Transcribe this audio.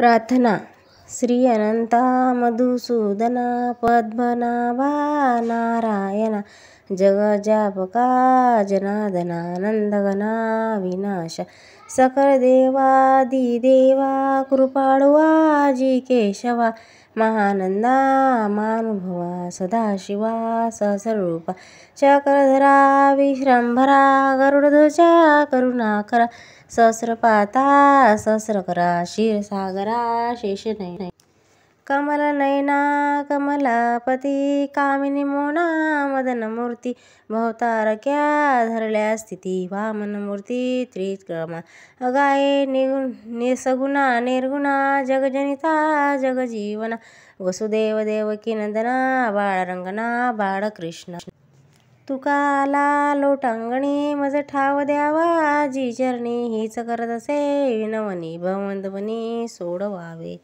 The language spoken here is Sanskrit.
प्रार्थना श्री अनन्ता नारायण जगजापका जनादनानन्दगना विनाश सकलदेवादिदेवा कृपाळुवाजि केशव महानन्दा मानुभवा सदाशिवा सहस्ररूपा चक्रधरा विश्रम्भरा गरुडध्वचा करुणाकरा सहस्र पाता क्षीरसागरा नयनय कमलनयना कमलापती कामिनी मोना मदनमूर्ती भवतारक्या धरल्या स्थिती वामनमूर्ती त्रिक्रम अगाये निगु निसगुणा निर्गुणा जगजनिता जगजीवन वसुदेव नंदना बाळरंगना बाळकृष्ण तुकाला लोटांगणी मज ठाव द्यावा जी चरणी हीच करत असे विनवनी भवंतवनी सोडवावे